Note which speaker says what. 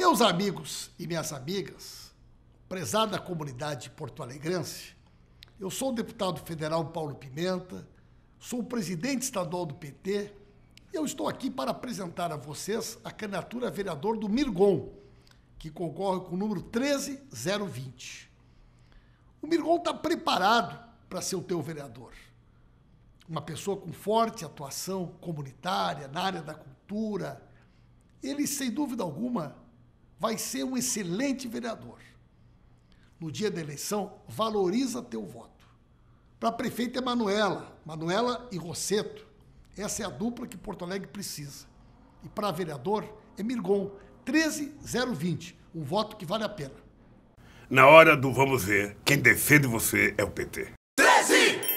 Speaker 1: Meus amigos e minhas amigas, prezada comunidade porto-alegrense, eu sou o deputado federal Paulo Pimenta, sou o presidente estadual do PT e eu estou aqui para apresentar a vocês a candidatura a vereador do Mirgon, que concorre com o número 13020. O Mirgon está preparado para ser o teu vereador. Uma pessoa com forte atuação comunitária, na área da cultura. Ele, sem dúvida alguma, vai ser um excelente vereador. No dia da eleição, valoriza teu voto. Para a prefeita é Manuela, Manuela e Rosseto. Essa é a dupla que Porto Alegre precisa. E para vereador é Mirgon, 13020, um voto que vale a pena.
Speaker 2: Na hora do vamos ver, quem defende você é o PT.
Speaker 1: 13!